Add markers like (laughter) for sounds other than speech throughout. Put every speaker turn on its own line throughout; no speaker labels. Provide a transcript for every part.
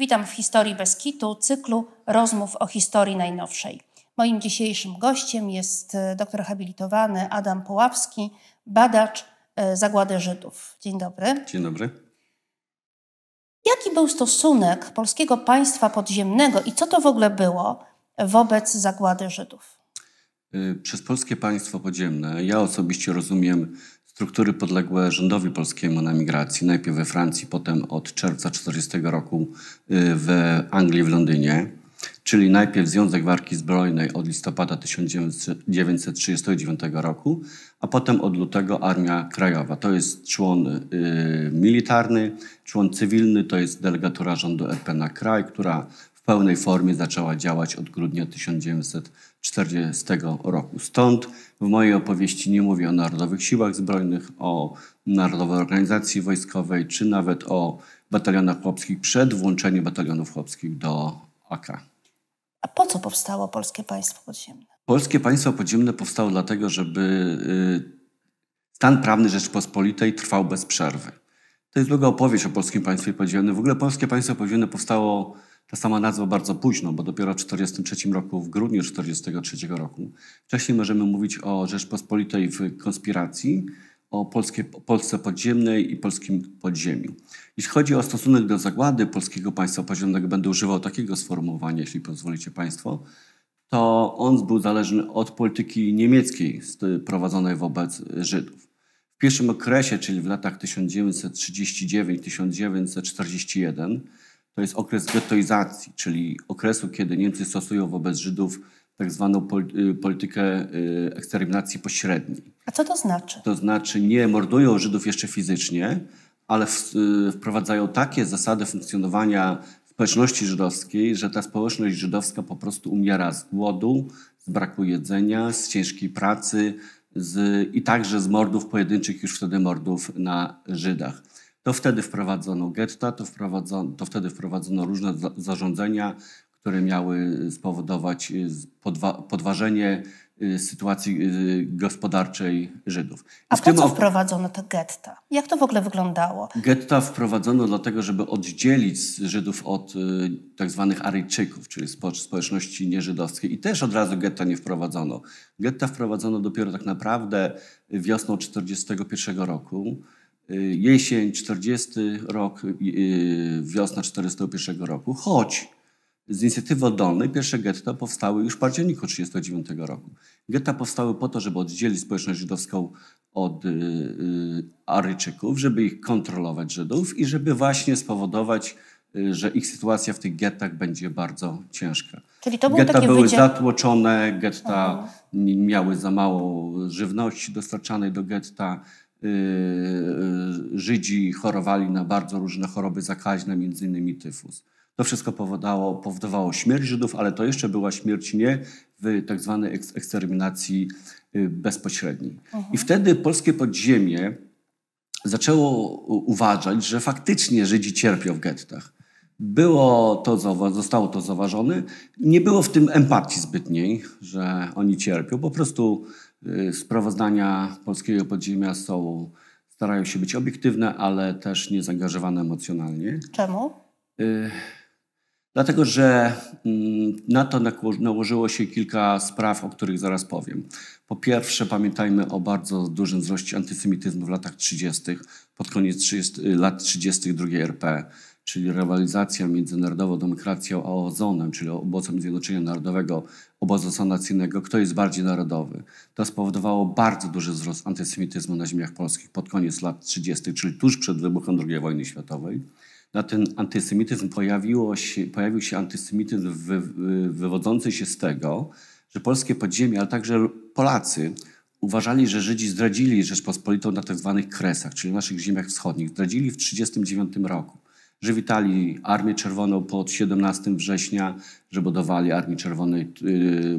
Witam w Historii bez kitu, cyklu rozmów o historii najnowszej. Moim dzisiejszym gościem jest e, doktor habilitowany Adam Poławski, badacz e, zagłady Żydów. Dzień dobry. Dzień dobry. Jaki był stosunek polskiego państwa podziemnego i co to w ogóle było wobec zagłady Żydów?
Y, przez polskie państwo podziemne ja osobiście rozumiem Struktury podległe rządowi polskiemu na migracji, najpierw we Francji, potem od czerwca 40 roku y, w Anglii, w Londynie, czyli najpierw Związek Warki Zbrojnej od listopada 1939 roku, a potem od lutego Armia Krajowa. To jest człon y, militarny, człon cywilny, to jest delegatura rządu RP na kraj, która w pełnej formie zaczęła działać od grudnia 1939 40 roku. Stąd w mojej opowieści nie mówię o Narodowych Siłach Zbrojnych, o Narodowej Organizacji Wojskowej, czy nawet o batalionach chłopskich przed włączeniem batalionów chłopskich do AK.
A po co powstało Polskie Państwo Podziemne?
Polskie Państwo Podziemne powstało dlatego, żeby y, stan prawny Rzeczpospolitej trwał bez przerwy. To jest długa opowieść o Polskim Państwie Podziemnym. W ogóle Polskie Państwo Podziemne powstało ta sama nazwa bardzo późno, bo dopiero w 1943 roku, w grudniu 1943 roku. Wcześniej możemy mówić o Rzeczpospolitej w konspiracji, o Polskie, Polsce podziemnej i polskim podziemiu. Jeśli chodzi o stosunek do zagłady polskiego państwa podziemnego, będę używał takiego sformułowania, jeśli pozwolicie Państwo, to on był zależny od polityki niemieckiej y, prowadzonej wobec y, Żydów. W pierwszym okresie, czyli w latach 1939-1941, to jest okres gettoizacji, czyli okresu, kiedy Niemcy stosują wobec Żydów tak zwaną y, politykę y, eksterminacji pośredniej.
A co to znaczy? To
znaczy nie mordują Żydów jeszcze fizycznie, ale w, y, wprowadzają takie zasady funkcjonowania społeczności żydowskiej, że ta społeczność żydowska po prostu umiera z głodu, z braku jedzenia, z ciężkiej pracy z, i także z mordów pojedynczych, już wtedy mordów na Żydach to wtedy wprowadzono getta, to, wprowadzono, to wtedy wprowadzono różne za, zarządzenia, które miały y, spowodować y, podwa, podważenie y, sytuacji gospodarczej Żydów. I A po co wprowadzono
te getta? Jak to w ogóle wyglądało?
Getta wprowadzono dlatego, żeby oddzielić Żydów od tak zwanych Aryjczyków, czyli społeczności nieżydowskiej. I też od razu getta nie wprowadzono. Getta wprowadzono dopiero tak naprawdę wiosną 1941 roku Y, jesień 40 rok, y, y, wiosna 41 roku, choć z inicjatywy oddolnej pierwsze getta powstały już w październiku 1939 roku. Getta powstały po to, żeby oddzielić społeczność żydowską od Aryczyków, żeby ich kontrolować Żydów i żeby właśnie spowodować, że ich sytuacja w tych gettach będzie bardzo ciężka. Czyli to był getta były zatłoczone, getta Aha. Mhm. miały za mało żywności dostarczanej do getta, Y, y, Żydzi chorowali na bardzo różne choroby zakaźne, między innymi tyfus. To wszystko powodowało, powodowało śmierć Żydów, ale to jeszcze była śmierć nie w tak zwanej eksterminacji y, bezpośredniej. I mhm. wtedy polskie podziemie zaczęło uważać, że faktycznie Żydzi cierpią w gettach. Było to, zostało to zauważone. Nie było w tym empatii zbytniej, że oni cierpią. Po prostu Y, sprawozdania Polskiego Podziemia są, starają się być obiektywne, ale też nie zaangażowane emocjonalnie. Czemu? Y, dlatego, że mm, na to nałożyło się kilka spraw, o których zaraz powiem. Po pierwsze, pamiętajmy o bardzo dużym wzroście antysemityzmu w latach 30., pod koniec 30, y, lat 30. II RP, czyli rywalizacja między Narodową Demokracją a OZONem, czyli obozem Zjednoczenia Narodowego, obozu sanacyjnego, kto jest bardziej narodowy. To spowodowało bardzo duży wzrost antysemityzmu na ziemiach polskich pod koniec lat 30., czyli tuż przed wybuchem II wojny światowej. Na ten antysemityzm pojawiło się, pojawił się antysemityzm wy, wy, wywodzący się z tego, że polskie podziemie, ale także Polacy uważali, że Żydzi zdradzili Rzeczpospolitą na tzw. Tak kresach, czyli naszych ziemiach wschodnich. Zdradzili w 1939 roku że witali Armię Czerwoną pod 17 września, że budowali Armii Czerwonej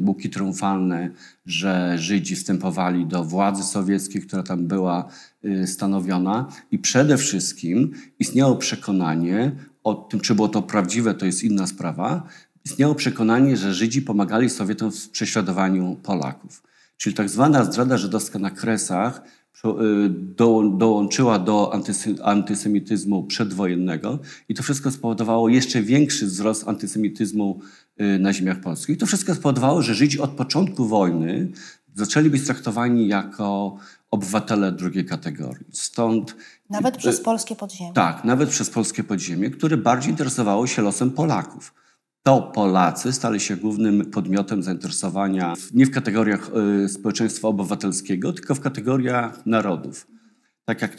buki y, triumfalne, że Żydzi wstępowali do władzy sowieckiej, która tam była y, stanowiona. I przede wszystkim istniało przekonanie o tym, czy było to prawdziwe, to jest inna sprawa. Istniało przekonanie, że Żydzi pomagali Sowietom w prześladowaniu Polaków. Czyli tak zwana zdrada żydowska na Kresach Y, do, dołączyła do antysy, antysemityzmu przedwojennego i to wszystko spowodowało jeszcze większy wzrost antysemityzmu y, na ziemiach polskich. I to wszystko spowodowało, że Żydzi od początku wojny zaczęli być traktowani jako obywatele drugiej kategorii. Stąd...
Nawet przez polskie podziemie.
Tak, nawet przez polskie podziemie, które bardziej interesowało się losem Polaków to Polacy stali się głównym podmiotem zainteresowania nie w kategoriach y, społeczeństwa obywatelskiego, tylko w kategoriach narodów. Tak jak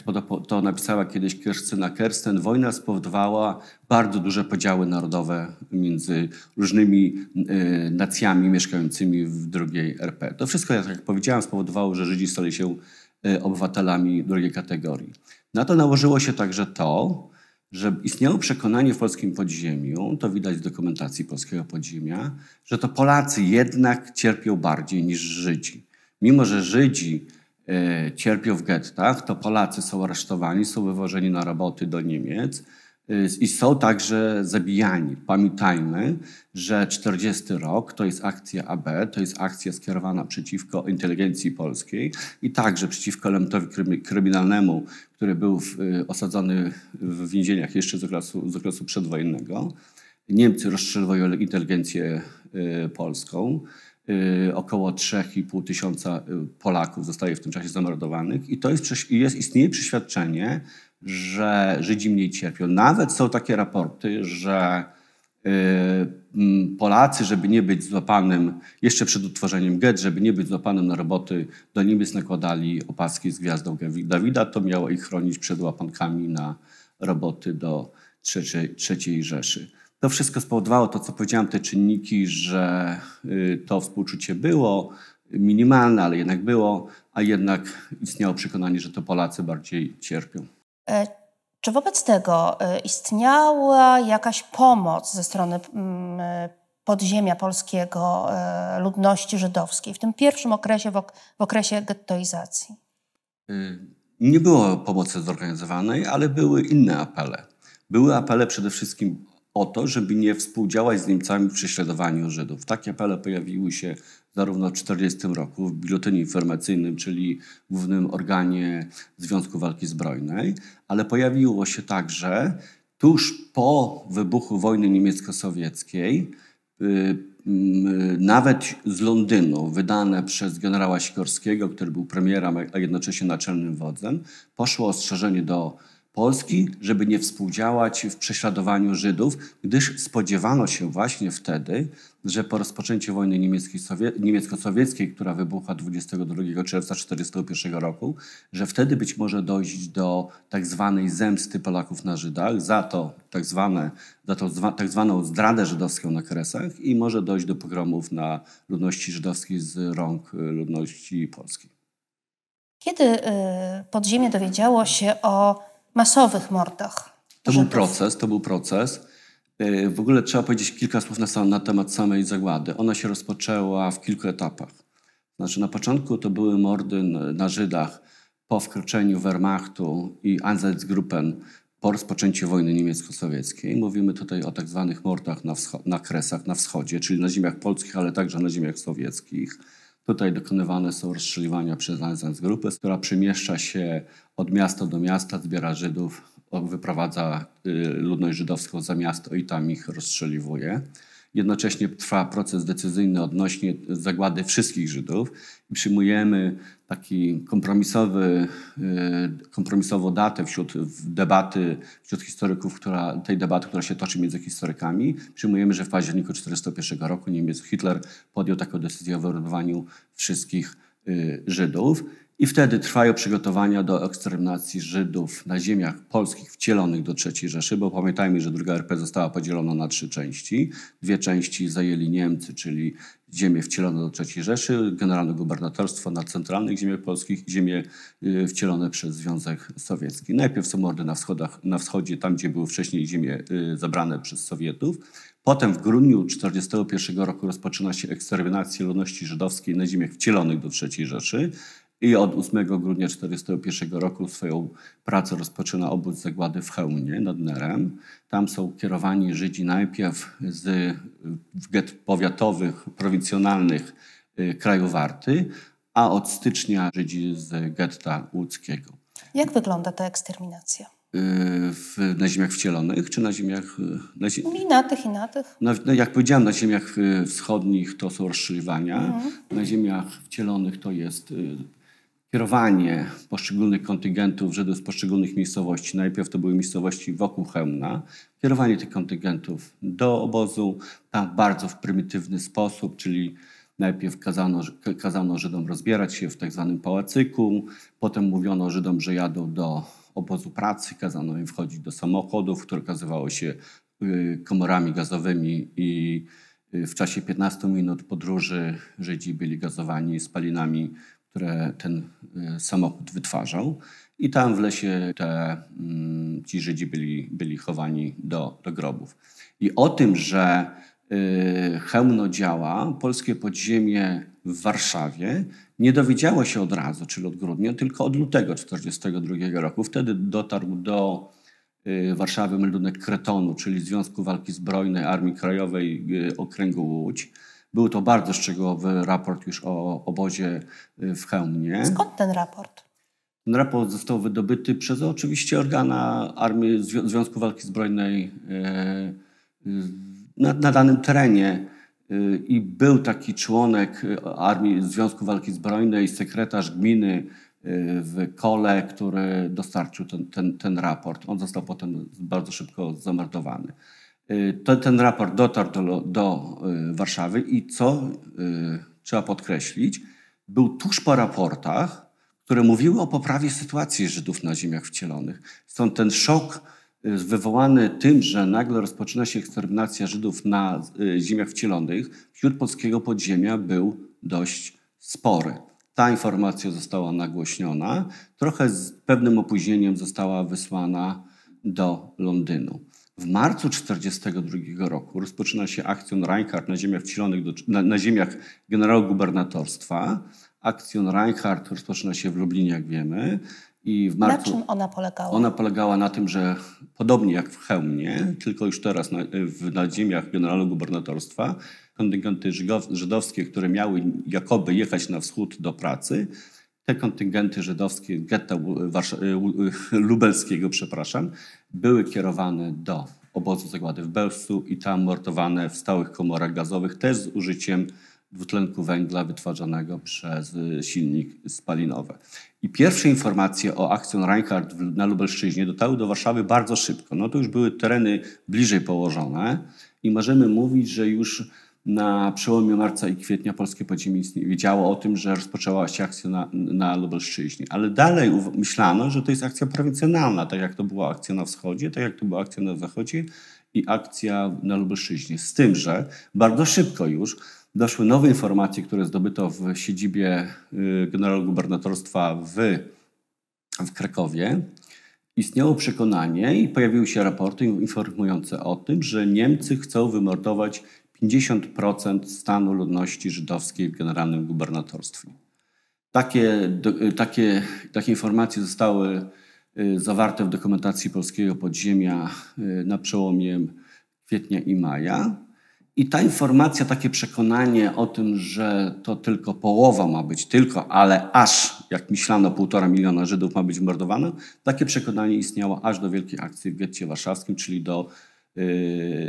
to napisała kiedyś Kirstyna Kersten, wojna spowodowała bardzo duże podziały narodowe między różnymi y, nacjami mieszkającymi w drugiej RP. To wszystko, tak jak powiedziałem, spowodowało, że Żydzi stali się y, obywatelami drugiej kategorii. Na to nałożyło się także to, że istniało przekonanie w polskim podziemiu, to widać w dokumentacji polskiego podziemia, że to Polacy jednak cierpią bardziej niż Żydzi. Mimo, że Żydzi e, cierpią w gettach, to Polacy są aresztowani, są wywożeni na roboty do Niemiec Y, I są także zabijani. Pamiętajmy, że 40 rok to jest akcja AB, to jest akcja skierowana przeciwko inteligencji polskiej i także przeciwko elementowi kryminalnemu, który był y, osadzony w więzieniach jeszcze z okresu, z okresu przedwojennego. Niemcy rozstrzeliwują inteligencję y, polską. Około 3,5 tysiąca Polaków zostaje w tym czasie zamordowanych i to jest, jest istnieje przeświadczenie, że Żydzi mniej cierpią. Nawet no, są takie raporty, że y, Polacy, żeby nie być złapanym, jeszcze przed utworzeniem GET, żeby nie być złapanym na roboty, do Niemiec nakładali opaski z gwiazdą Dawida. To miało ich chronić przed łapankami na roboty do trzeciej III Rzeszy. To wszystko spowodowało to, co powiedziałem, te czynniki, że y, to współczucie było minimalne, ale jednak było, a jednak istniało przekonanie, że to Polacy bardziej cierpią.
E, czy wobec tego e, istniała jakaś pomoc ze strony e, podziemia polskiego, ludności żydowskiej w tym pierwszym okresie, w okresie gettoizacji?
Nie było pomocy zorganizowanej, ale były inne apele. Były apele przede wszystkim o to, żeby nie współdziałać z Niemcami w prześladowaniu Żydów. Takie apele pojawiły się zarówno w 1940 roku w Biuletynie Informacyjnym, czyli głównym organie Związku Walki Zbrojnej, ale pojawiło się także tuż po wybuchu wojny niemiecko-sowieckiej y, nawet z Londynu, wydane przez generała Sikorskiego, który był premierem, a jednocześnie naczelnym wodzem, poszło ostrzeżenie do Polski, żeby nie współdziałać w prześladowaniu Żydów, gdyż spodziewano się właśnie wtedy, że po rozpoczęciu wojny niemiecko-sowieckiej, która wybuchła 22 czerwca 1941 roku, że wtedy być może dojść do tak zwanej zemsty Polaków na Żydach za, to, tak, zwane, za to, tak zwaną zdradę żydowską na Kresach i może dojść do pogromów na ludności żydowskiej z rąk y, ludności polskiej.
Kiedy y, podziemie dowiedziało się o masowych mordach.
To był proces, to był proces. Y, w ogóle trzeba powiedzieć kilka słów na, na temat samej zagłady. Ona się rozpoczęła w kilku etapach. Znaczy na początku to były mordy na Żydach po wkroczeniu Wehrmachtu i Einsatzgruppen po rozpoczęciu wojny niemiecko-sowieckiej. Mówimy tutaj o tak zwanych mordach na, na Kresach, na wschodzie, czyli na ziemiach polskich, ale także na ziemiach sowieckich. Tutaj dokonywane są rozstrzeliwania przez grupy, która przemieszcza się od miasta do miasta, zbiera Żydów, wyprowadza y, ludność żydowską za miasto i tam ich rozstrzeliwuje. Jednocześnie trwa proces decyzyjny odnośnie zagłady wszystkich Żydów i przyjmujemy taki kompromisowy, e, kompromisową datę wśród debaty, wśród historyków, która, tej debaty, która się toczy między historykami. Przyjmujemy, że w październiku 1941 roku Niemiec Hitler podjął taką decyzję o wyrobowaniu wszystkich e, Żydów. I wtedy trwają przygotowania do eksterminacji Żydów na ziemiach polskich wcielonych do III Rzeszy, bo pamiętajmy, że Druga RP została podzielona na trzy części. Dwie części zajęli Niemcy, czyli ziemie wcielone do III Rzeszy, generalne gubernatorstwo na centralnych ziemiach polskich i ziemie y, wcielone przez Związek Sowiecki. Najpierw Somordy na, wschodach, na wschodzie, tam gdzie były wcześniej ziemie y, zabrane przez Sowietów. Potem w grudniu 1941 roku rozpoczyna się eksterminacja ludności żydowskiej na ziemiach wcielonych do III Rzeszy i od 8 grudnia 1941 roku swoją pracę rozpoczyna obóz zagłady w Chełmie nad Nerem. Tam są kierowani Żydzi najpierw z get powiatowych, prowincjonalnych y, kraju Warty, a od stycznia Żydzi z getta łódzkiego.
Jak wygląda ta eksterminacja? Y,
w, na ziemiach wcielonych, czy na ziemiach... Y, na I
na no, tych, i na tych.
Na, no, jak powiedziałem, na ziemiach wschodnich to są rozszywania, mhm. na ziemiach wcielonych to jest kierowanie poszczególnych kontyngentów Żydów z poszczególnych miejscowości, najpierw to były miejscowości wokół Chełmna, kierowanie tych kontyngentów do obozu, tam bardzo w prymitywny sposób, czyli najpierw kazano, kazano Żydom rozbierać się w tak zwanym pałacyku, potem mówiono Żydom, że jadą do obozu pracy, kazano im wchodzić do samochodów, które kazywało się y, komorami gazowymi i y, w czasie 15 minut podróży Żydzi byli gazowani spalinami które ten e, samochód wytwarzał. I tam w lesie te, mm, ci Żydzi byli, byli chowani do, do grobów. I o tym, że Chełmno e, działa, polskie podziemie w Warszawie, nie dowiedziało się od razu, czyli od grudnia, tylko od lutego 1942 roku. Wtedy dotarł do e, Warszawy meldunek Kretonu, czyli Związku Walki Zbrojnej Armii Krajowej Okręgu Łódź. Był to bardzo szczegółowy raport już o obozie y, w Chełmnie. Skąd
ten raport?
Ten raport został wydobyty przez oczywiście organa Armii Związku Walki Zbrojnej y, y, na, na danym terenie. I był taki członek Armii Związku Walki Zbrojnej, sekretarz gminy w kole, który dostarczył ten, ten, ten raport. On został potem bardzo szybko zamordowany. Y, to, ten raport dotarł do, do y, Warszawy i co y, trzeba podkreślić, był tuż po raportach, które mówiły o poprawie sytuacji Żydów na ziemiach wcielonych. Stąd ten szok wywołany tym, że nagle rozpoczyna się eksterminacja Żydów na ziemiach wcielonych, wśród polskiego podziemia był dość spory. Ta informacja została nagłośniona, trochę z pewnym opóźnieniem została wysłana do Londynu. W marcu 1942 roku rozpoczyna się akcjon Reinhardt na ziemiach, wcielonych do, na, na ziemiach gubernatorstwa Akcjon Reinhardt rozpoczyna się w Lublinie, jak wiemy. I w marcu, na czym
ona polegała? Ona
polegała na tym, że podobnie jak w Chełmie, tylko już teraz na, w, na ziemiach generalno-gubernatorstwa, kontyngenty żydowskie, które miały jakoby jechać na wschód do pracy, te kontyngenty żydowskie getta e, e, e, lubelskiego przepraszam, były kierowane do obozu zagłady w Belsu i tam mortowane w stałych komorach gazowych, też z użyciem dwutlenku węgla wytwarzanego przez silnik spalinowy. I pierwsze informacje o akcjon Reinhardt na Lubelszczyźnie dotarły do Warszawy bardzo szybko. No to już były tereny bliżej położone i możemy mówić, że już na przełomie marca i kwietnia polskie podziemie wiedziało o tym, że rozpoczęła się akcja na, na Lubelszczyźnie. Ale dalej myślano, że to jest akcja prowincjonalna, tak jak to była akcja na wschodzie, tak jak to była akcja na zachodzie i akcja na Lubelszczyźnie. Z tym, że bardzo szybko już doszły nowe informacje, które zdobyto w siedzibie y, gubernatorstwa w, w Krakowie. Istniało przekonanie i pojawiły się raporty informujące o tym, że Niemcy chcą wymordować 50% stanu ludności żydowskiej w generalnym gubernatorstwie. Takie, takie, takie informacje zostały y, zawarte w dokumentacji polskiego podziemia y, na przełomie kwietnia i maja. I ta informacja, takie przekonanie o tym, że to tylko połowa ma być, tylko, ale aż, jak myślano, półtora miliona Żydów ma być mordowane, takie przekonanie istniało aż do wielkiej akcji w getcie warszawskim, czyli do Y,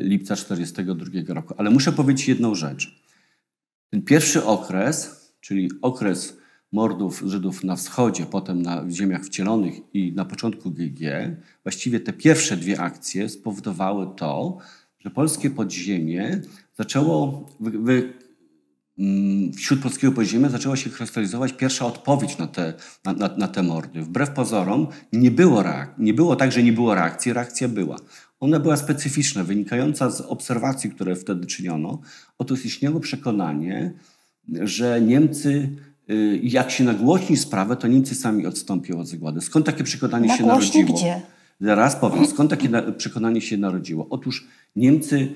lipca 1942 roku. Ale muszę powiedzieć jedną rzecz. Ten pierwszy okres, czyli okres mordów Żydów na wschodzie, potem na ziemiach wcielonych i na początku GG, właściwie te pierwsze dwie akcje spowodowały to, że polskie podziemie zaczęło wy Mm, wśród polskiego podziemia zaczęła się krystalizować pierwsza odpowiedź na te, na, na, na te mordy. Wbrew pozorom nie było, reak- nie było tak, że nie było reakcji, reakcja była. Ona była specyficzna, wynikająca z obserwacji, które wtedy czyniono. Otóż istniało przekonanie, że Niemcy y, jak się nagłośni sprawę, to Niemcy sami odstąpią od zagłady. Skąd takie przekonanie nagłośni się narodziło? Gdzie? Zaraz powiem, skąd takie przekonanie się narodziło. Otóż Niemcy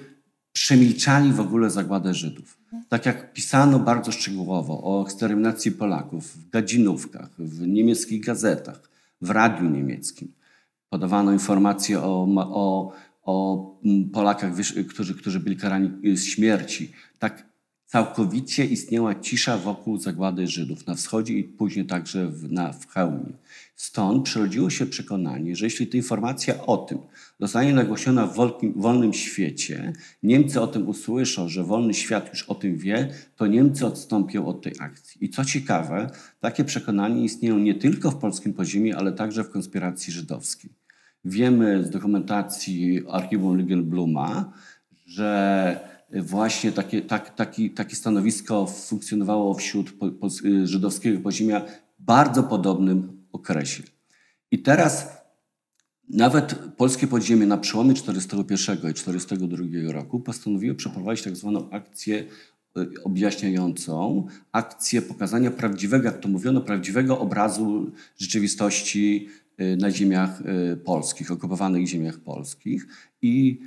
przemilczali w ogóle zagładę Żydów. Tak jak pisano bardzo szczegółowo o eksterminacji Polaków w gadzinówkach, w niemieckich gazetach, w radiu niemieckim. Podawano informacje o, o, o mm, Polakach, którzy, którzy byli karani z śmierci. Tak Całkowicie istniała cisza wokół zagłady Żydów na wschodzie i później także w, na, w Hełmie. Stąd przyrodziło się przekonanie, że jeśli ta informacja o tym zostanie nagłośniona w wolkim, wolnym świecie, Niemcy o tym usłyszą, że wolny świat już o tym wie, to Niemcy odstąpią od tej akcji. I co ciekawe, takie przekonanie istnieją nie tylko w polskim poziomie, ale także w konspiracji żydowskiej. Wiemy z dokumentacji archiwum Ligelbluma, że właśnie takie, tak, taki, takie stanowisko funkcjonowało wśród po, po, y, żydowskiego podziemia w bardzo podobnym okresie. I teraz nawet polskie podziemie na przełomie 1941 i 1942 roku postanowiło przeprowadzić tak zwaną akcję y, objaśniającą, akcję pokazania prawdziwego, jak to mówiono, prawdziwego obrazu rzeczywistości y, na ziemiach polskich, okupowanych ziemiach polskich. I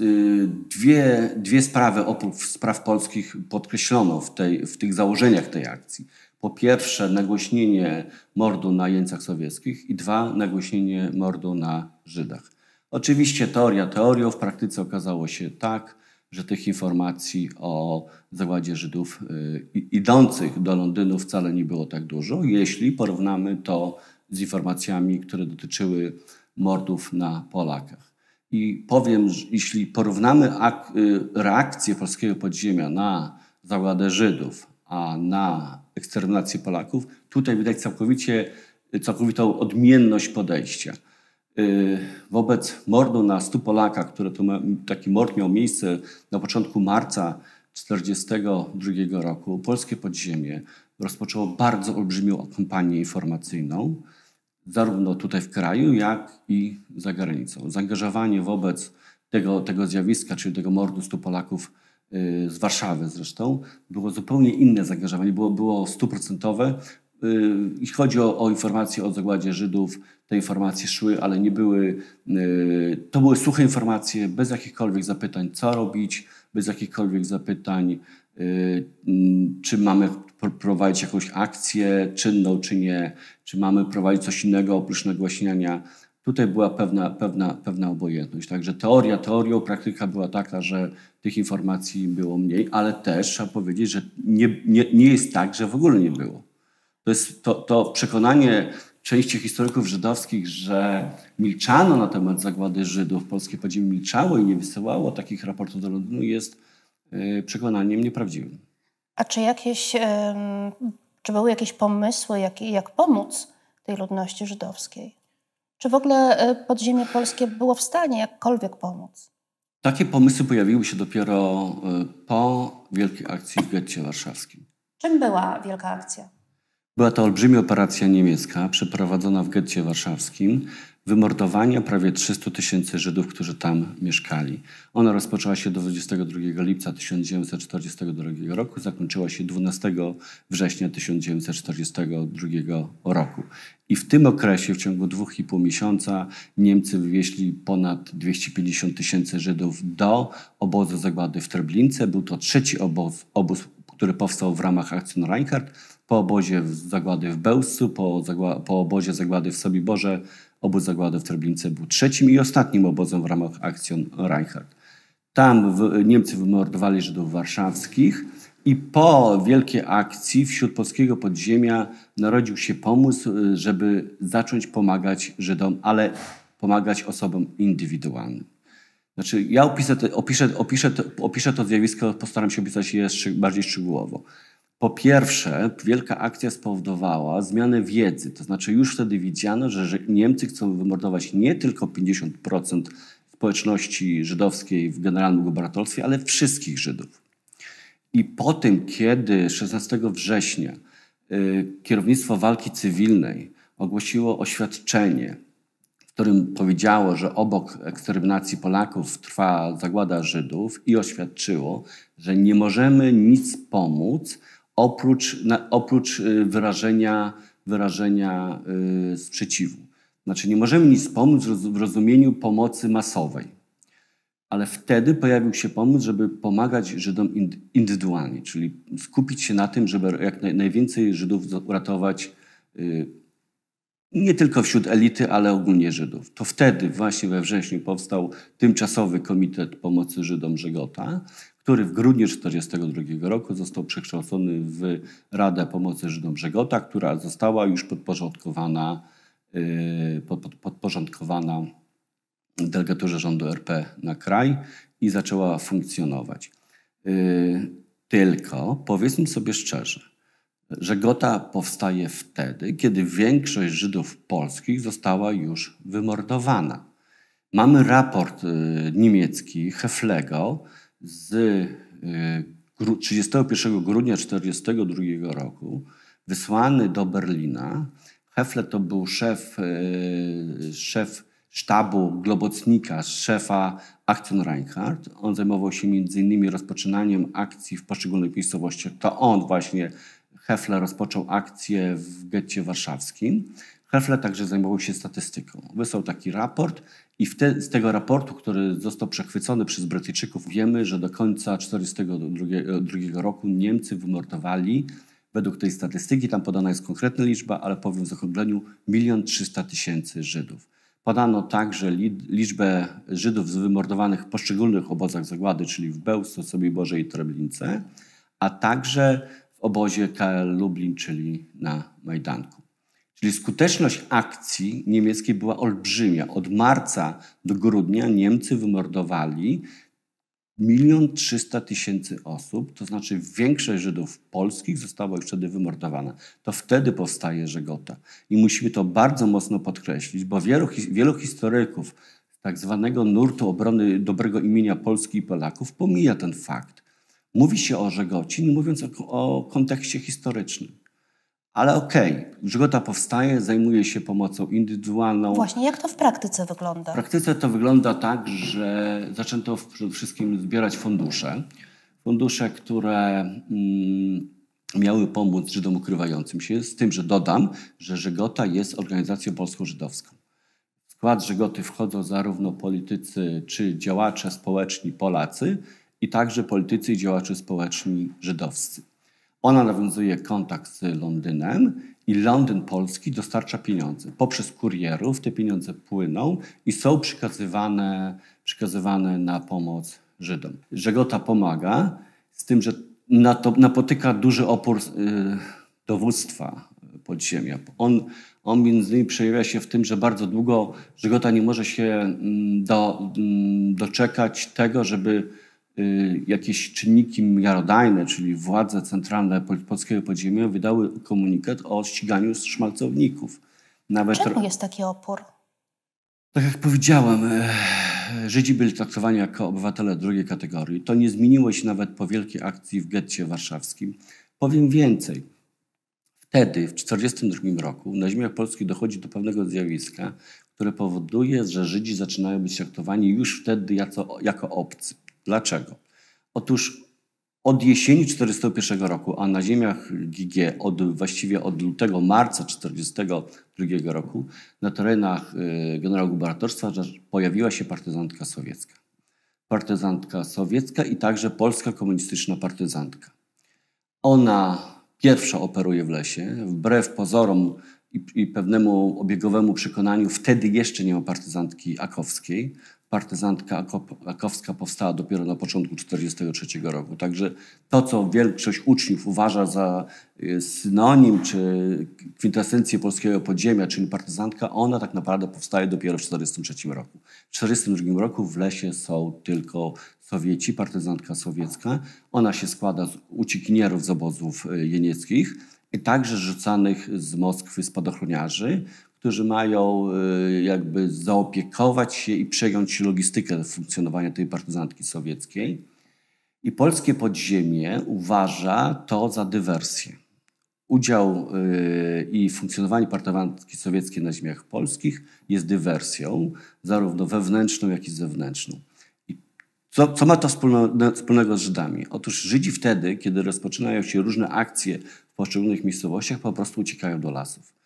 Y, dwie, dwie sprawy oprócz spraw polskich podkreślono w, tej, w tych założeniach tej akcji. Po pierwsze, nagłośnienie mordu na jeńcach sowieckich i dwa, nagłośnienie mordu na Żydach. Oczywiście teoria teorią, w praktyce okazało się tak, że tych informacji o zagładzie Żydów y, idących do Londynu wcale nie było tak dużo, jeśli porównamy to z informacjami, które dotyczyły mordów na Polakach. I powiem, że jeśli porównamy y, reakcję polskiego podziemia na zagładę Żydów, a na eksterminację Polaków, tutaj widać całkowicie, y, całkowitą odmienność podejścia. Y, wobec mordu na 100 polaka, które taki mord miał miejsce na początku marca 1942 roku, polskie podziemie rozpoczęło bardzo olbrzymią kampanię informacyjną zarówno tutaj w kraju, jak i za granicą. Zaangażowanie wobec tego, tego zjawiska, czyli tego mordu stu Polaków y, z Warszawy zresztą, było zupełnie inne zaangażowanie, było, było stuprocentowe. Jeśli y, chodzi o, o, informacje o zagładzie Żydów, te informacje szły, ale nie były. Y, to były suche informacje, bez jakichkolwiek zapytań, co robić, bez jakichkolwiek zapytań, czy mamy prowadzić jakąś akcję czynną, czy nie, czy mamy prowadzić coś innego oprócz nagłaśniania. Tutaj była pewna, pewna, pewna obojętność. Także teoria teorią, praktyka była taka, że tych informacji było mniej, ale też trzeba powiedzieć, że nie, nie, nie jest tak, że w ogóle nie było. To jest to, to przekonanie części historyków żydowskich, że milczano na temat zagłady Żydów, polskie podziemie milczało i nie wysyłało takich raportów do Londynu, jest y, przekonaniem nieprawdziwym.
A czy jakieś, czy były jakieś pomysły, jak, jak pomóc tej ludności żydowskiej? Czy w ogóle e, podziemie polskie było w stanie jakkolwiek pomóc?
Takie pomysły pojawiły się dopiero e, po wielkiej akcji w getcie warszawskim.
Czym była wielka akcja?
Była to olbrzymia operacja niemiecka przeprowadzona w getcie warszawskim, wymordowania prawie 300 tysięcy Żydów, którzy tam mieszkali. Ona rozpoczęła się 22 lipca 1942 roku, zakończyła się 12 września 1942 roku. I w tym okresie, w ciągu dwóch i pół miesiąca, Niemcy wywieźli ponad 250 tysięcy Żydów do obozu zagłady w Treblince. Był to trzeci oboz, obóz, który powstał w ramach akcji Reinhardt, po obozie zagłady w Bełsu, po, po obozie zagłady w Sobiborze, Obóz zagłady w Treblince był trzecim i ostatnim obozem w ramach akcji Reinhardt. Tam w, Niemcy wymordowali Żydów warszawskich i po wielkiej akcji wśród polskiego podziemia narodził się pomysł, y, żeby zacząć pomagać Żydom, ale pomagać osobom indywidualnym. Znaczy, ja opiszę, opiszę, opiszę, opiszę to zjawisko, postaram się opisać je bardziej szczegółowo. Po pierwsze, wielka akcja spowodowała zmianę wiedzy, to znaczy już wtedy widziano, że Niemcy chcą wymordować nie tylko 50% społeczności żydowskiej w Generalnym Gubernatorstwie, ale wszystkich Żydów. I po tym, kiedy 16 września y, kierownictwo walki cywilnej ogłosiło oświadczenie, w którym powiedziało, że obok eksterminacji Polaków trwa zagłada Żydów i oświadczyło, że nie możemy nic pomóc, oprócz, na, oprócz y, wyrażenia, wyrażenia y, sprzeciwu. Znaczy nie możemy nic pomóc w rozumieniu pomocy masowej. Ale wtedy pojawił się pomysł, żeby pomagać Żydom indywidualnie, czyli skupić się na tym, żeby jak naj, najwięcej Żydów uratować y, nie tylko wśród elity, ale ogólnie Żydów. To wtedy właśnie we wrześniu powstał tymczasowy Komitet Pomocy Żydom Żegota który w grudniu 1942 roku został przekształcony w Radę Pomocy Żydom Brzegota, która została już podporządkowana, y, podporządkowana delegaturze rządu RP na kraj i zaczęła funkcjonować. Y, tylko powiedzmy sobie szczerze, że Gota powstaje wtedy, kiedy większość Żydów polskich została już wymordowana. Mamy raport y, niemiecki Heflego, z 31 y, grudnia 1942 roku wysłany do Berlina. Hefle to był szef, y, szef sztabu Globocnika, szefa Action Reinhardt. On zajmował się między innymi rozpoczynaniem akcji w poszczególnych miejscowościach. To on właśnie, Hefle, rozpoczął akcję w getcie warszawskim. Hefle także zajmował się statystyką. Wysłał taki raport i te, z tego raportu, który został przechwycony przez Brytyjczyków, wiemy, że do końca 1942 roku Niemcy wymordowali, według tej statystyki, tam podana jest konkretna liczba, ale powiem w zakończeniu, 1 300 tysięcy Żydów. Podano także liczbę Żydów wymordowanych w poszczególnych obozach zagłady, czyli w Bełsce, Sobiborze i Treblince, a także w obozie KL Lublin, czyli na Majdanku. Czyli skuteczność akcji niemieckiej była olbrzymia. Od marca do grudnia Niemcy wymordowali 1 300 tysięcy osób, to znaczy większość Żydów polskich została już wtedy wymordowana. To wtedy powstaje Żegota. I musimy to bardzo mocno podkreślić, bo wielu, wielu historyków tak zwanego nurtu obrony dobrego imienia Polski i Polaków pomija ten fakt. Mówi się o Żegocie, nie mówiąc o, o kontekście historycznym. Ale okej, okay, Grzegota powstaje, zajmuje się pomocą indywidualną. Właśnie,
jak to w praktyce wygląda? W
praktyce to wygląda tak, że zaczęto przede wszystkim zbierać fundusze. Fundusze, które mm, miały pomóc Żydom ukrywającym się, z tym, że dodam, że Żegota jest organizacją polsko-żydowską. W skład Żegoty wchodzą zarówno politycy czy działacze społeczni Polacy, i także politycy i działacze społeczni żydowscy. Ona nawiązuje kontakt z Londynem i Londyn Polski dostarcza pieniądze. Poprzez kurierów te pieniądze płyną i są przekazywane, przekazywane na pomoc Żydom. Żegota pomaga, z tym, że na to, napotyka duży opór y, dowództwa podziemia. On, on między innymi przejawia się w tym, że bardzo długo Żegota nie może się mm, do, mm, doczekać tego, żeby Y, jakieś czynniki miarodajne, czyli władze centralne polskiego podziemia, wydały komunikat o ściganiu szmalcowników. Nawet Czemu
jest taki opór?
Tak jak powiedziałem, e, Żydzi byli traktowani jako obywatele drugiej kategorii. To nie zmieniło się nawet po wielkiej akcji w getcie warszawskim. Powiem więcej. Wtedy, w 1942 roku, na ziemiach polskich dochodzi do pewnego zjawiska, które powoduje, że Żydzi zaczynają być traktowani już wtedy jako, jako obcy. Dlaczego? Otóż od jesieni 1941 roku, a na ziemiach GG od, właściwie od lutego, marca 1942 roku na terenach y, generału gubernatorstwa pojawiła się partyzantka sowiecka. Partyzantka sowiecka i także polska komunistyczna partyzantka. Ona pierwsza operuje w lesie, wbrew pozorom i, i, pewnemu obiegowemu przekonaniu, wtedy jeszcze nie ma partyzantki akowskiej partyzantka Akowska powstała dopiero na początku 1943 roku. Także to, co większość uczniów uważa za y, synonim czy kwintesencję polskiego podziemia, czyli partyzantka, ona tak naprawdę powstaje dopiero w 1943 roku. W 1942 roku w lesie są tylko Sowieci, partyzantka sowiecka. Ona się składa z uciekinierów z obozów y, jenieckich i także rzucanych z Moskwy spadochroniarzy, którzy mają y, jakby zaopiekować się i przejąć logistykę funkcjonowania tej partyzantki sowieckiej. I polskie podziemie uważa to za dywersję. Udział y, i funkcjonowanie partyzantki sowieckiej na ziemiach polskich jest dywersją, zarówno wewnętrzną, jak i zewnętrzną. Co, co, ma to wspólne, wspólnego z Żydami? Otóż Żydzi wtedy, kiedy rozpoczynają się różne akcje w poszczególnych miejscowościach, po prostu uciekają do lasów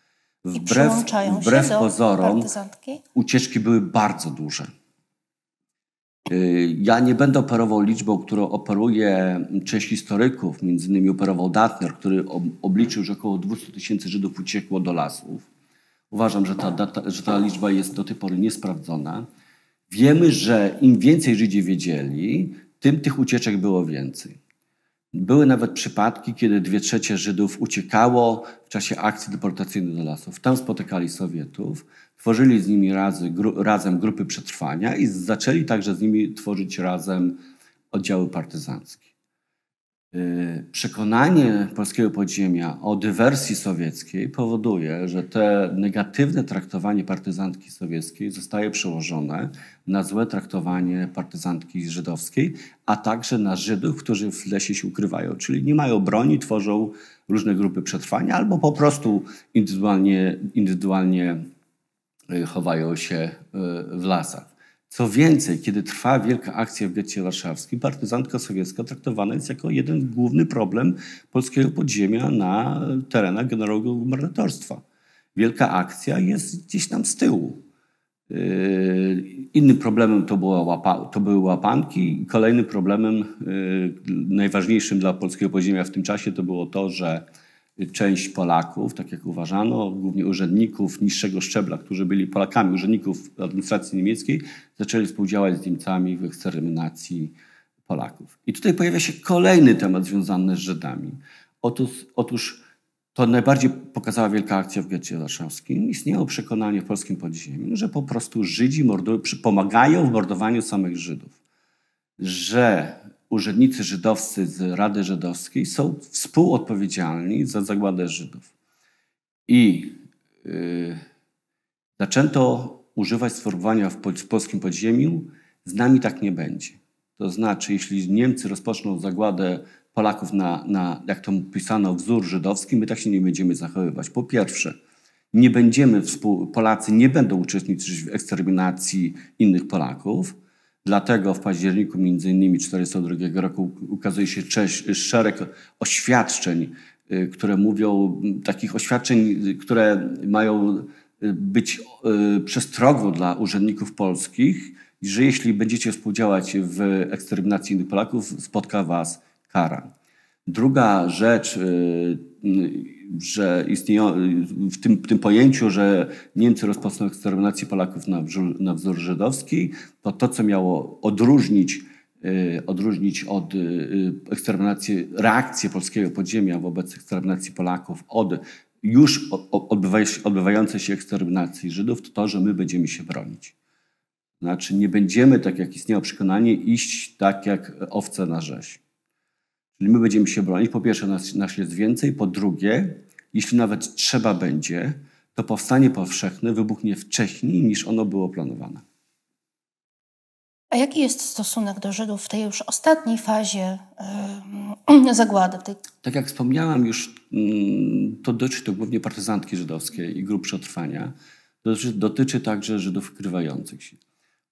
wbrew, wbrew pozorom ucieczki były bardzo duże. Y, ja nie będę operował liczbą, którą operuje część historyków, między innymi operował Datner, który obliczył, że około 200 tysięcy Żydów uciekło do lasów. Uważam, że ta, data, że ta liczba jest do tej pory niesprawdzona. Wiemy, że im więcej Żydzi wiedzieli, tym tych ucieczek było więcej. Były nawet przypadki, kiedy dwie trzecie Żydów uciekało w czasie akcji deportacyjnych do lasów. Tam spotykali Sowietów, tworzyli z nimi razy, gru, razem grupy przetrwania i zaczęli także z nimi tworzyć razem oddziały partyzanckie. Y, przekonanie polskiego podziemia o dywersji sowieckiej powoduje, że te negatywne traktowanie partyzantki sowieckiej zostaje przełożone na złe traktowanie partyzantki żydowskiej, a także na Żydów, którzy w lesie się ukrywają, czyli nie mają broni, tworzą różne grupy przetrwania albo po prostu indywidualnie, indywidualnie y, chowają się y, w lasach. Co więcej, kiedy trwa wielka akcja w getcie warszawskim, partyzantka sowiecka traktowana jest jako jeden główny problem polskiego podziemia na terenach generalnego gubernatorstwa. Wielka akcja jest gdzieś tam z tyłu. Yy, innym problemem to, to były łapanki. Kolejnym problemem, yy, najważniejszym dla polskiego podziemia w tym czasie, to było to, że część Polaków, tak jak uważano, głównie urzędników niższego szczebla, którzy byli Polakami, urzędników administracji niemieckiej, zaczęli współdziałać z Niemcami w eksterminacji Polaków. I tutaj pojawia się kolejny temat związany z Żydami. Otóż, otóż to najbardziej pokazała wielka akcja w getcie warszawskim. Istniało przekonanie w polskim podziemiu, że po prostu Żydzi mordują, pomagają w mordowaniu samych Żydów. Że urzędnicy żydowscy z Rady Żydowskiej są współodpowiedzialni za zagładę Żydów. I yy, zaczęto używać sformułowania w, polskim podziemiu, z nami tak nie będzie. To znaczy, jeśli Niemcy rozpoczną zagładę Polaków na, na, jak to pisano, wzór żydowski, my tak się nie będziemy zachowywać. Po pierwsze, nie będziemy, Polacy nie będą uczestniczyć w eksterminacji innych Polaków. Dlatego w październiku między innymi 402 roku ukazuje się szereg oświadczeń, y, które mówią, takich oświadczeń, y, które mają y, być przestrogą dla urzędników polskich, że jeśli będziecie współdziałać w eksterminacji innych Polaków, spotka was kara. Druga rzecz, że istnieją, w tym, tym, pojęciu, że Niemcy rozpoczną eksterminację Polaków na, na wzór żydowski, to to, co miało odróżnić, y, odróżnić od y, y, eksterminacji, reakcję polskiego podziemia wobec eksterminacji Polaków od już odbywającej się eksterminacji Żydów, to to, że my będziemy się bronić. Znaczy nie będziemy, tak jak istniało przekonanie, iść tak jak owce na rzeź. Czyli my będziemy się bronić. Po pierwsze, nas, nas jest więcej. Po drugie, jeśli nawet trzeba będzie, to powstanie powszechne wybuchnie wcześniej niż ono było planowane.
A jaki jest stosunek do Żydów w tej już ostatniej fazie yy, (clears throat) zagłady? Tej...
Tak jak wspomniałam już, mm, to dotyczy to głównie partyzantki żydowskiej i grup przetrwania. Dotyczy, dotyczy także Żydów ukrywających się.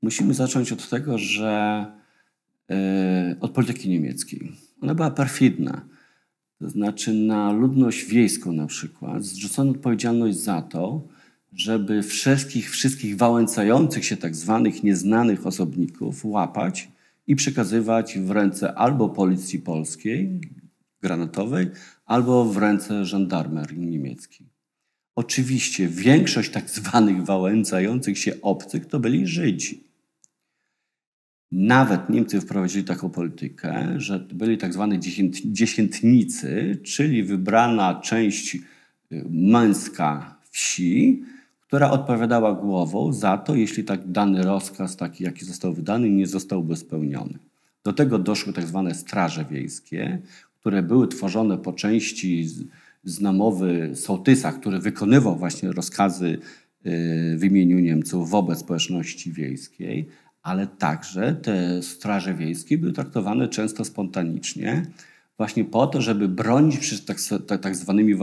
Musimy zacząć od tego, że yy, od polityki niemieckiej ona była perfidna. To znaczy na ludność wiejską na przykład zrzucono odpowiedzialność za to, żeby wszystkich, wszystkich wałęcających się tak zwanych nieznanych osobników łapać i przekazywać w ręce albo policji polskiej, granatowej, albo w ręce żandarmerii niemieckiej. Oczywiście większość tak zwanych wałęcających się obcych to byli Żydzi. Nawet Niemcy wprowadzili taką politykę, że byli tak zwani dziesiętnicy, czyli wybrana część y, męska wsi, która odpowiadała głową za to, jeśli tak dany rozkaz, taki jaki został wydany, nie zostałby spełniony. Do tego doszły tak zwane straże wiejskie, które były tworzone po części z namowy sołtysa, który wykonywał właśnie rozkazy y, w imieniu Niemców wobec społeczności wiejskiej, ale także te straże wiejskie były traktowane często spontanicznie, właśnie po to, żeby bronić przed tak, tak, tak zwanymi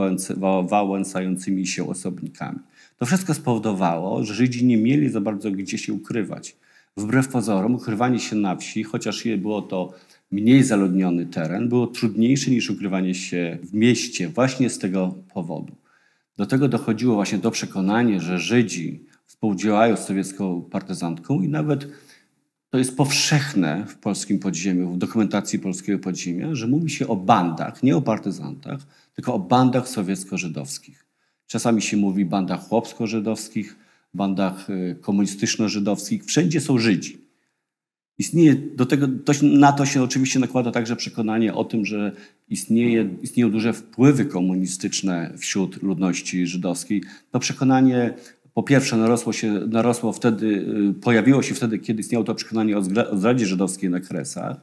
wałęsającymi się osobnikami. To wszystko spowodowało, że Żydzi nie mieli za bardzo gdzie się ukrywać. Wbrew pozorom, ukrywanie się na wsi, chociaż było to mniej zaludniony teren, było trudniejsze niż ukrywanie się w mieście, właśnie z tego powodu. Do tego dochodziło właśnie to przekonanie, że Żydzi współdziałają z sowiecką partyzantką i nawet to jest powszechne w polskim podziemiu, w dokumentacji polskiego podziemia, że mówi się o bandach, nie o partyzantach, tylko o bandach sowiecko-żydowskich. Czasami się mówi bandach chłopsko-żydowskich, bandach y, komunistyczno-żydowskich. Wszędzie są Żydzi. Istnieje, do tego, to, na to się oczywiście nakłada także przekonanie o tym, że istnieje, istnieją duże wpływy komunistyczne wśród ludności żydowskiej. To przekonanie po pierwsze narosło, się, narosło wtedy, y, pojawiło się wtedy, kiedy istniało to przekonanie o zdradzie żydowskiej na Kresach.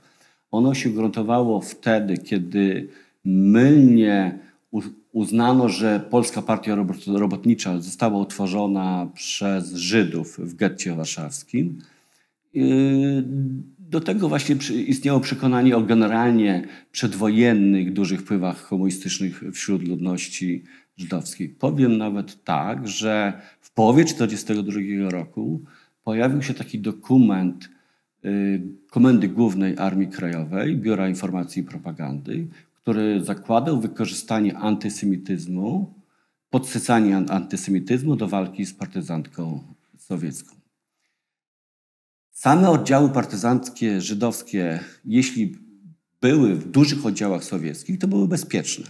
Ono się gruntowało wtedy, kiedy mylnie uznano, że Polska Partia Robotnicza została utworzona przez Żydów w getcie warszawskim. Y, do tego właśnie istniało przekonanie o generalnie przedwojennych dużych wpływach komunistycznych wśród ludności żydowskiej. Powiem nawet tak, że w połowie 1942 roku pojawił się taki dokument y, Komendy Głównej Armii Krajowej, Biura Informacji i Propagandy, który zakładał wykorzystanie antysemityzmu, podsycanie antysemityzmu do walki z partyzantką sowiecką. Same oddziały partyzanckie żydowskie, jeśli były w dużych oddziałach sowieckich, to były bezpieczne.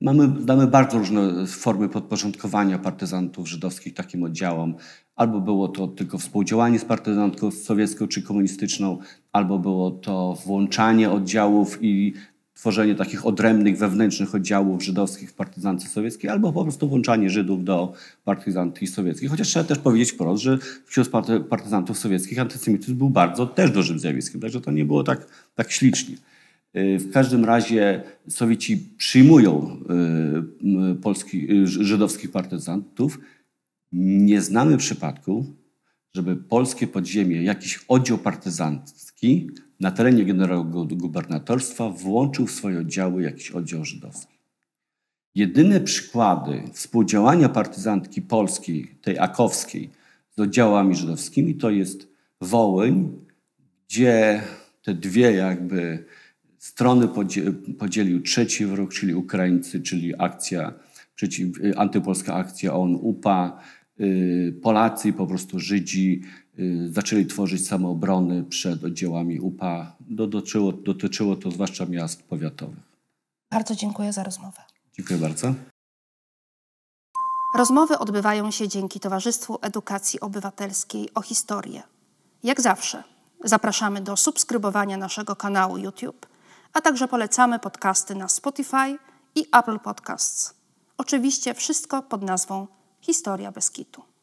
Mamy, mamy bardzo różne e, formy podporządkowania partyzantów żydowskich takim oddziałom. Albo było to tylko współdziałanie z partyzantką sowiecką czy komunistyczną, albo było to włączanie oddziałów i tworzenie takich odrębnych wewnętrznych oddziałów żydowskich w partyzance sowieckiej, albo po prostu włączanie Żydów do partyzantki sowieckiej. Chociaż trzeba też powiedzieć wprost, że wśród partyzantów sowieckich antysemityzm był bardzo też dużym zjawiskiem, także to nie było tak, tak ślicznie. W każdym razie Sowieci przyjmują y, polski, y, żydowskich partyzantów. Nie znamy przypadku, żeby polskie podziemie, jakiś oddział partyzancki na terenie gubernatorstwa włączył w swoje oddziały jakiś oddział żydowski. Jedyne przykłady współdziałania partyzantki polskiej, tej akowskiej, z oddziałami żydowskimi to jest Wołyń, gdzie te dwie jakby Strony podzielił trzeci wróg, czyli Ukraińcy, czyli akcja, przeciw, y, antypolska akcja ON-UPA. Y, Polacy, po prostu Żydzi y, zaczęli tworzyć samoobrony przed oddziałami UPA. Dotyczyło, dotyczyło to zwłaszcza miast powiatowych.
Bardzo dziękuję za rozmowę.
Dziękuję bardzo.
Rozmowy odbywają się dzięki Towarzystwu Edukacji Obywatelskiej o Historię. Jak zawsze zapraszamy do subskrybowania naszego kanału YouTube a także polecamy podcasty na Spotify i Apple Podcasts. Oczywiście wszystko pod nazwą Historia bez kitu.